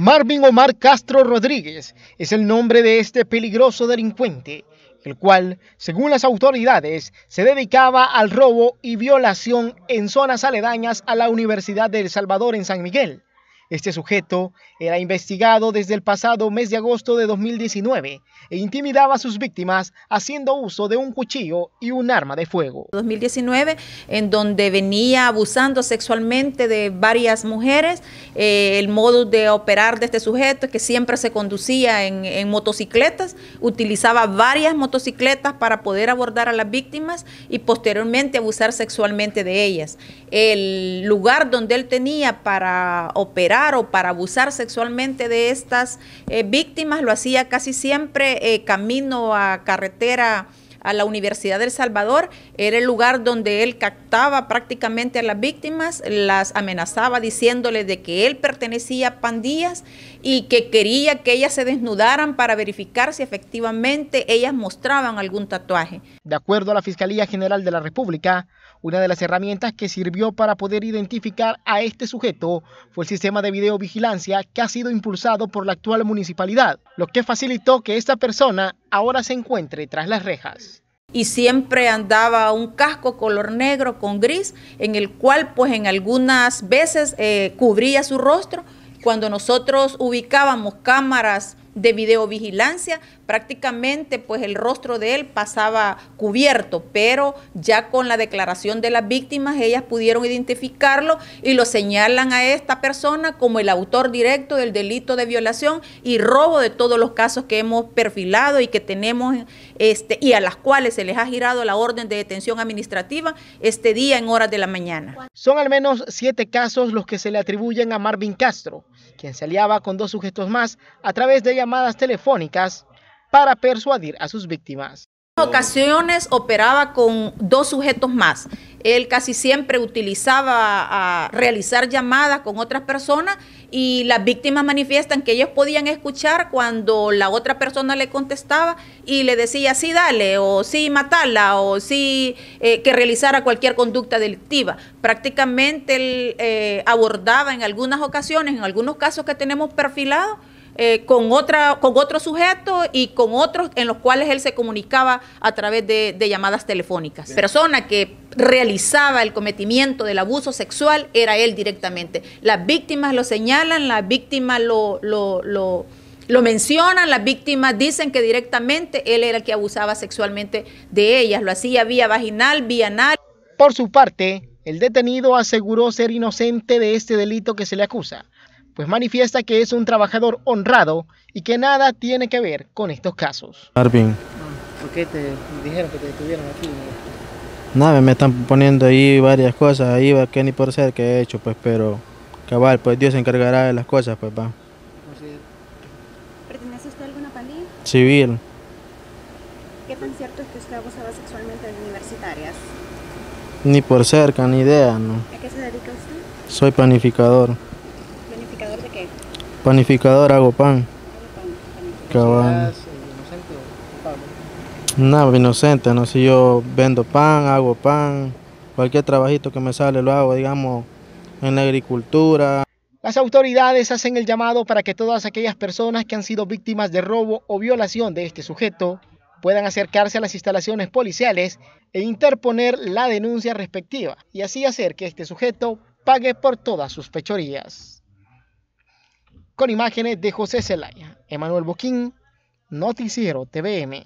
Marvin Omar Castro Rodríguez es el nombre de este peligroso delincuente, el cual, según las autoridades, se dedicaba al robo y violación en zonas aledañas a la Universidad de El Salvador en San Miguel. Este sujeto era investigado desde el pasado mes de agosto de 2019 e intimidaba a sus víctimas haciendo uso de un cuchillo y un arma de fuego. 2019, en donde venía abusando sexualmente de varias mujeres, eh, el modo de operar de este sujeto es que siempre se conducía en motocicletas, utilizaba varias motocicletas para poder abordar a las víctimas y posteriormente abusar sexualmente de ellas. El lugar donde él tenía para operar o para abusar sexualmente de estas eh, víctimas, lo hacía casi siempre eh, camino a carretera a la Universidad del Salvador, era el lugar donde él captaba prácticamente a las víctimas, las amenazaba diciéndoles de que él pertenecía a pandillas y que quería que ellas se desnudaran para verificar si efectivamente ellas mostraban algún tatuaje. De acuerdo a la Fiscalía General de la República, una de las herramientas que sirvió para poder identificar a este sujeto fue el sistema de videovigilancia que ha sido impulsado por la actual municipalidad, lo que facilitó que esta persona ahora se encuentre tras las rejas y siempre andaba un casco color negro con gris, en el cual pues en algunas veces eh, cubría su rostro. Cuando nosotros ubicábamos cámaras de videovigilancia, prácticamente pues el rostro de él pasaba cubierto, pero ya con la declaración de las víctimas ellas pudieron identificarlo y lo señalan a esta persona como el autor directo del delito de violación y robo de todos los casos que hemos perfilado y que tenemos este y a las cuales se les ha girado la orden de detención administrativa este día en horas de la mañana. Son al menos siete casos los que se le atribuyen a Marvin Castro, quien se aliaba con dos sujetos más a través de ella llamadas telefónicas para persuadir a sus víctimas. En ocasiones operaba con dos sujetos más. Él casi siempre utilizaba a realizar llamadas con otras personas y las víctimas manifiestan que ellos podían escuchar cuando la otra persona le contestaba y le decía sí dale o sí matala o sí eh, que realizara cualquier conducta delictiva. Prácticamente él eh, abordaba en algunas ocasiones, en algunos casos que tenemos perfilados, eh, con, otra, con otro sujeto y con otros en los cuales él se comunicaba a través de, llamadas telefónicas. La Persona que realizaba el cometimiento del abuso sexual era él directamente. Las víctimas lo señalan, las víctimas lo, lo, lo lo mencionan, las víctimas dicen que directamente él era el que abusaba sexualmente de ellas, lo hacía vía vaginal, vía anal. Por su parte, el detenido aseguró ser inocente de este delito que se le acusa, pues manifiesta que es un trabajador honrado y que nada tiene que ver con estos casos. ¿Por qué te dijeron que te estuvieron aquí? Nada, me están poniendo ahí varias cosas, ahí va que ni por ser que he hecho, pues, pero cabal, pues Dios se encargará de las cosas, pues va. ¿Pertenece usted a alguna pandilla? Civil. ¿Qué tan cierto es que usted abusaba sexualmente de universitarias? Ni por cerca, ni idea, ¿no? ¿A qué se dedica usted? Soy panificador. Panificador, hago pan. Nada, No, pues, inocente, no, si yo vendo pan, hago pan, cualquier trabajito que me sale lo hago, digamos, en la agricultura. Las autoridades hacen el llamado para que todas aquellas personas que han sido víctimas de robo o violación de este sujeto puedan acercarse a las instalaciones policiales e interponer la denuncia respectiva y así hacer que este sujeto pague por todas sus pechorías con imágenes de José Celaya, Emanuel Boquín, Noticiero TVM.